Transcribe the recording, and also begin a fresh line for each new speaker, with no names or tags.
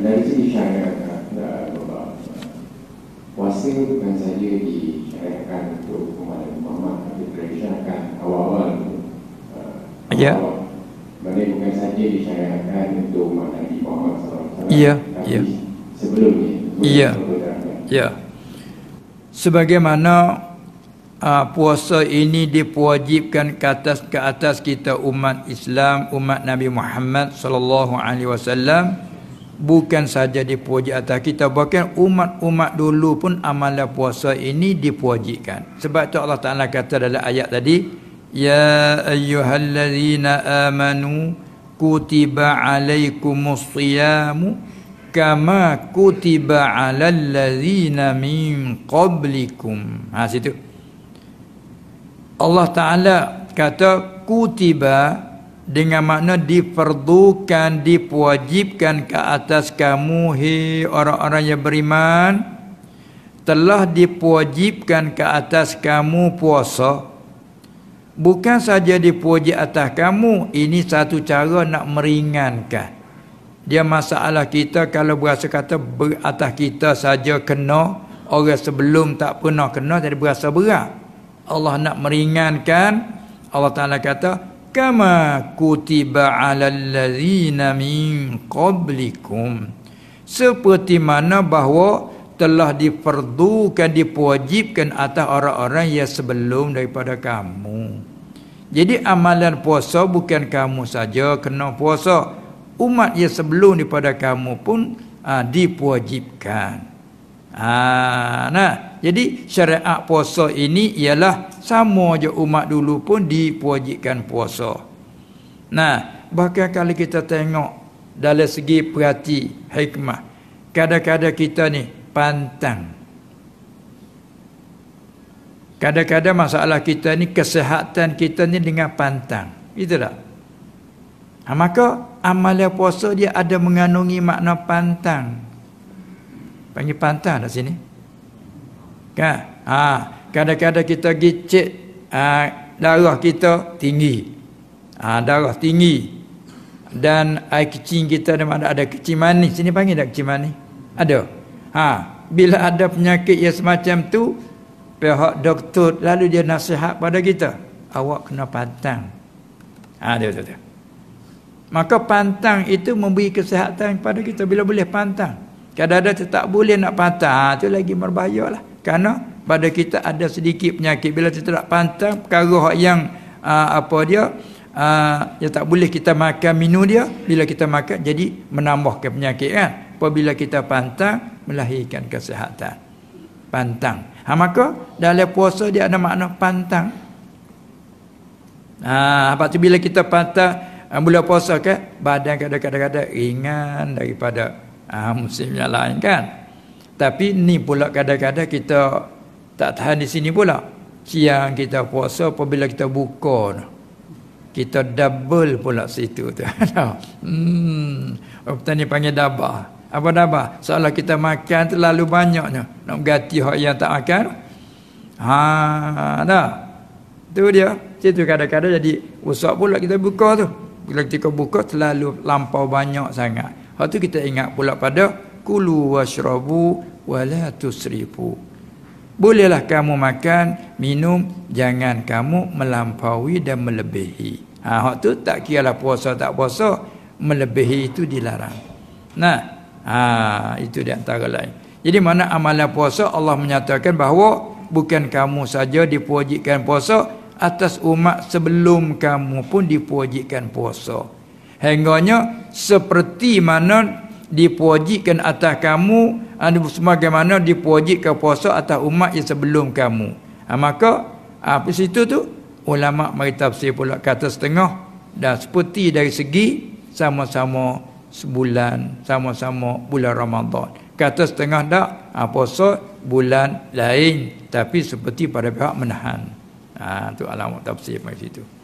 dari sini syariahkan puasa bukan saja disyariahkan untuk kepada Muhammad tapi disyariahkan awal-awal uh, ya Maksudnya bukan saja disyariahkan untuk umat Nabi Muhammad SAW Ya, ya. Sebelumnya. Ya. Ya. ya. ya. Sebagaimana uh, puasa ini diwajibkan ke atas ke atas kita umat Islam, umat Nabi Muhammad sallallahu alaihi wasallam bukan saja dipuji atas kita bahkan umat-umat dulu pun amalan puasa ini dipuajikan sebab tu Allah Taala kata dalam ayat tadi ya ayyuhallazina amanu kutiba alaikumus siyamu kama kutiba alallazina min qablikum ha situ Allah Taala kata kutiba dengan makna diperdukan, diwajibkan ke atas kamu hei orang-orang yang beriman telah diwajibkan ke atas kamu puasa bukan saja diwajib atas kamu ini satu cara nak meringankan dia masalah kita kalau berasa kata ber atas kita saja kena orang sebelum tak pernah kena jadi berasa berat Allah nak meringankan Allah Taala kata kama kutiba alallazina min qablikum seperti mana bahawa telah diperdukan diwajibkan atas orang-orang yang sebelum daripada kamu jadi amalan puasa bukan kamu saja kena puasa umat yang sebelum daripada kamu pun ha, diwajibkan Ha, nah, jadi syariat puasa ini ialah sama je umat dulu pun diwajibkan puasa. Nah, bahkan kalau kita tengok dalam segi perhati hikmah, kadang-kadang kita ni pantang. Kadang-kadang masalah kita ni kesihatan kita ni dengan pantang. Itu tak? Ha, maka amalan puasa dia ada mengandungi makna pantang. Panggil pantas dah sini. Kan? Ha, kadang-kadang kita gicit ha, darah kita tinggi. Ha, darah tinggi. Dan air kecing kita ada mana ada kecing manis. Sini panggil tak kecing manis? Ada. Ha, bila ada penyakit yang semacam tu, pihak doktor lalu dia nasihat pada kita. Awak kena pantang. Ha, dia, dia, Maka pantang itu memberi kesihatan kepada kita. Bila boleh pantang. Kadang-kadang tak boleh nak pantang Itu ha, lagi berbahaya lah Kerana pada kita ada sedikit penyakit Bila kita tak pantang Perkara yang aa, ha, apa dia aa, ha, Yang tak boleh kita makan minum dia Bila kita makan jadi menambahkan penyakit kan Apabila kita pantang Melahirkan kesehatan Pantang ha, Maka dalam puasa dia ada makna pantang Ah, apa tu bila kita pantang bulan puasa ke badan kadang-kadang ringan daripada ha, ah, musim yang lain kan tapi ni pula kadang-kadang kita tak tahan di sini pula siang kita puasa apabila kita buka kita double pula situ tu hmm petani panggil dabah apa dabah seolah kita makan terlalu banyaknya nak ganti hak yang tak akan. ha dah tu dia situ kadang-kadang jadi usap pula kita buka tu bila kita buka terlalu lampau banyak sangat Hal tu kita ingat pula pada kulu washrabu wala tusrifu. Bolehlah kamu makan, minum, jangan kamu melampaui dan melebihi. Ha hak tu tak kialah puasa tak puasa, melebihi itu dilarang. Nah, ha itu di antara lain. Jadi mana amalan puasa Allah menyatakan bahawa bukan kamu saja dipuajikan puasa, atas umat sebelum kamu pun dipuajikan puasa hingganya seperti mana dipuajikan atas kamu atau sebagaimana dipuajikan puasa atas umat yang sebelum kamu ha, maka apa situ tu ulama mari tafsir pula kata setengah dan seperti dari segi sama-sama sebulan sama-sama bulan Ramadan kata setengah dak ha, puasa bulan lain tapi seperti pada pihak menahan ha, tu alamat tafsir macam situ